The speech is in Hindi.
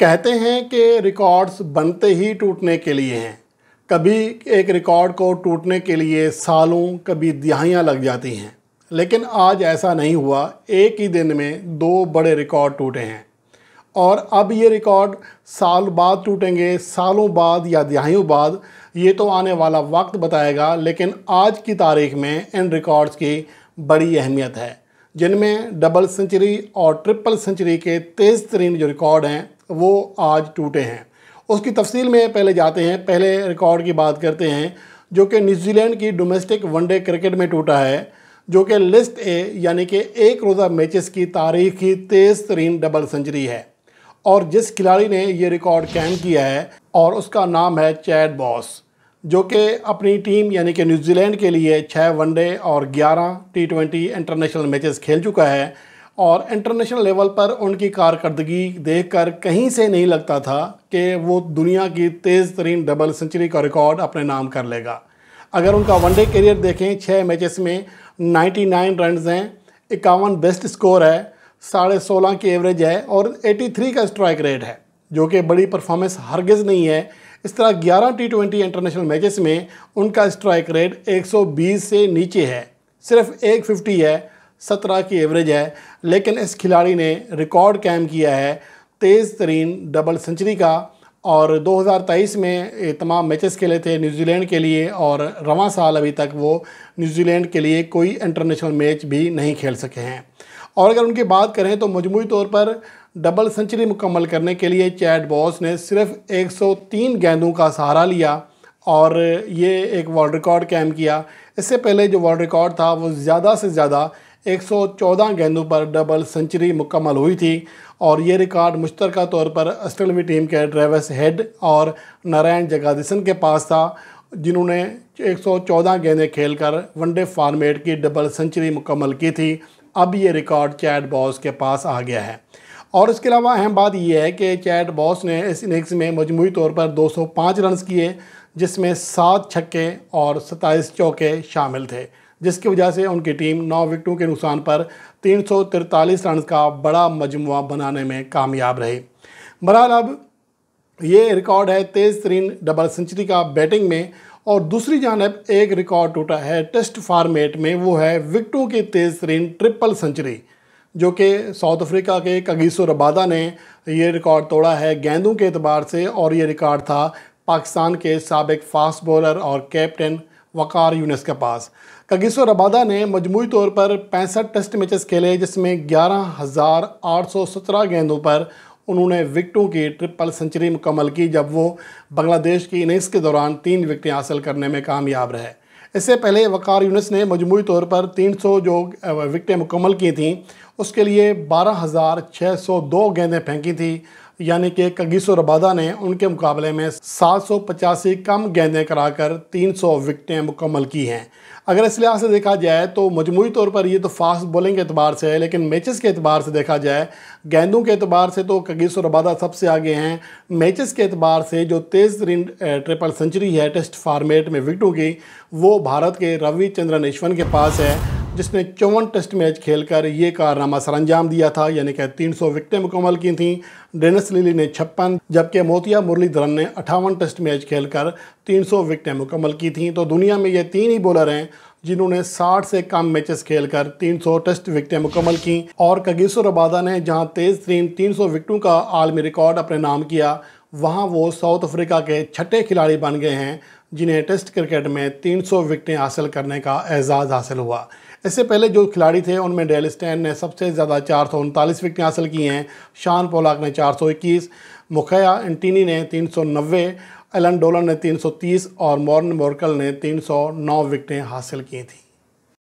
कहते हैं कि रिकॉर्ड्स बनते ही टूटने के लिए हैं कभी एक रिकॉर्ड को टूटने के लिए सालों कभी दिहाइयाँ लग जाती हैं लेकिन आज ऐसा नहीं हुआ एक ही दिन में दो बड़े रिकॉर्ड टूटे हैं और अब ये रिकॉर्ड साल बाद टूटेंगे सालों बाद या दिहाइयों बाद ये तो आने वाला वक्त बताएगा लेकिन आज की तारीख में इन रिकॉर्ड्स की बड़ी अहमियत है जिनमें डबल सेंचुरी और ट्रिपल सेंचुरी के तेज़ तरीन जो रिकॉर्ड हैं वो आज टूटे हैं उसकी तफसील में पहले जाते हैं पहले रिकॉर्ड की बात करते हैं जो कि न्यूजीलैंड की डोमेस्टिक वनडे क्रिकेट में टूटा है जो कि लिस्ट ए यानी कि एक रोज़ा मैचेस की तारीख की तेज़ तरीन डबल सेंचुरी है और जिस खिलाड़ी ने ये रिकॉर्ड कैम किया है और उसका नाम है चैड बॉस जो कि अपनी टीम यानी कि न्यूजीलैंड के लिए छः वनडे और ग्यारह टी ट्वेंटी इंटरनेशनल मैचेस खेल चुका है और इंटरनेशनल लेवल पर उनकी कारकर्दगी देखकर कहीं से नहीं लगता था कि वो दुनिया की तेज़ तरीन डबल सेंचुरी का रिकॉर्ड अपने नाम कर लेगा अगर उनका वनडे करियर देखें छः मैचेस में 99 नाइन रन हैं इक्यावन बेस्ट स्कोर है साढ़े सोलह की एवरेज है और 83 का स्ट्राइक रेट है जो कि बड़ी परफॉर्मेंस हरगज़ नहीं है इस तरह 11 टी ट्वेंटी इंटरनेशनल मैचेस में उनका स्ट्राइक रेट 120 से नीचे है सिर्फ 150 है सत्रह की एवरेज है लेकिन इस खिलाड़ी ने रिकॉर्ड क़ैम किया है तेज़ तरीन डबल सेंचुरी का और 2023 में तमाम मैचेस खेले थे न्यूजीलैंड के लिए और रवा साल अभी तक वो न्यूजीलैंड के लिए कोई इंटरनेशनल मैच भी नहीं खेल सके हैं और अगर उनकी बात करें तो मजमू तौर पर डबल सेंचुरी मुकम्मल करने के लिए चैट बॉस ने सिर्फ 103 गेंदों का सहारा लिया और ये एक वर्ल्ड रिकॉर्ड कैम किया इससे पहले जो वर्ल्ड रिकॉर्ड था वो ज़्यादा से ज़्यादा 114 गेंदों पर डबल सेंचुरी मुकम्मल हुई थी और ये रिकॉर्ड मुश्तर तौर पर ऑस्ट्रेलवी टीम के ड्रेविस हेड और नारायण जगादिसन के पास था जिन्होंने 114 गेंदें खेलकर वनडे फॉर्मेट की डबल सेंचुरी मुकम्मल की थी अब ये रिकॉर्ड चैट बॉस के पास आ गया है और इसके अलावा अहम बात यह है कि चैट बॉस ने इस इनिंग्स में मजमू तौर पर 205 रन्स किए जिसमें सात छक्के और सताईस चौके शामिल थे जिसकी वजह से उनकी टीम नौ विकेटों के नुकसान पर तीन रन का बड़ा मजमु बनाने में कामयाब रही बहरहाल अब ये रिकॉर्ड है तेज तरीन डबल सेंचुरी का बैटिंग में और दूसरी जानब एक रिकॉर्ड टूटा है टेस्ट फार्मेट में वो है विकटों की तेज तरीन ट्रिपल सेंचुरी जो कि साउथ अफ्रीका के कगीसो रबादा ने ये रिकॉर्ड तोड़ा है गेंदों के अतबार से और ये रिकॉर्ड था पाकिस्तान के सबक फास्ट बॉलर और कैप्टन वक़ार यूनस के पास कगिसो रबादा ने मजमू तौर पर पैंसठ टेस्ट मैचेस खेले जिसमें ग्यारह हज़ार आठ सौ सत्रह गेंदों पर उन्होंने विकटों की ट्रिपल सेंचुरी मुकम्मल की जब वो बांग्लादेश की इनिंग्स के दौरान तीन विकटें हासिल करने में कामयाब रहे इससे पहले वकार यूनिस ने मजमू तौर पर 300 जो विकटें मुकम्मल की थीं उसके लिए 12,602 गेंदें फेंकी थी यानी कि कगिसो रबादा ने उनके मुकाबले में सात सौ पचासी कम गेंदें कराकर सौ विकटें मुकम्मल की हैं अगर इस लिहाज से देखा जाए तो मजमू तौर पर ये तो फास्ट बॉलिंग के अतबार से है लेकिन मैचेस के अतबार से देखा जाए गेंदों के अतबार से तो कगिसो रबादा सबसे आगे हैं मैचेस के अतबार से जो तेज़ तरीन ट्रिपल सेंचुरी है टेस्ट फार्मेट में विकटों की वो भारत के रवि ईश्वन के पास है जिसने चौवन टेस्ट मैच खेलकर ये कारनामा सरंजाम दिया था यानी कि 300 विकटें मुकम्मल की थीं डेनिस लिली ने छप्पन जबकि मोतिया मुरलीधरन ने अठावन टेस्ट मैच खेलकर 300 विकटें मुकम्मल की थीं तो दुनिया में ये तीन ही बॉलर हैं जिन्होंने 60 से कम मैचेस खेलकर 300 टेस्ट विकटें मुकम्मल की और कगिसो रबादा ने जहां तेज़ तीन तीन विकटों का आलमी रिकॉर्ड अपने नाम किया वहाँ वो साउथ अफ्रीका के छठे खिलाड़ी बन गए हैं जिन्हें टेस्ट क्रिकेट में 300 विकटें हासिल करने का एजाज़ हासिल हुआ इससे पहले जो खिलाड़ी थे उनमें डेल स्टैन ने सबसे ज़्यादा चार सौ उनतालीस विकटें हासिल की हैं शान पोलाक ने चार सौ इक्कीस मुखया एंटीनी ने तीन सौ नब्बे एलन डोलन ने तीन सौ तीस और मॉर्न मोर्कल ने तीन सौ नौ विकटें हासिल की थी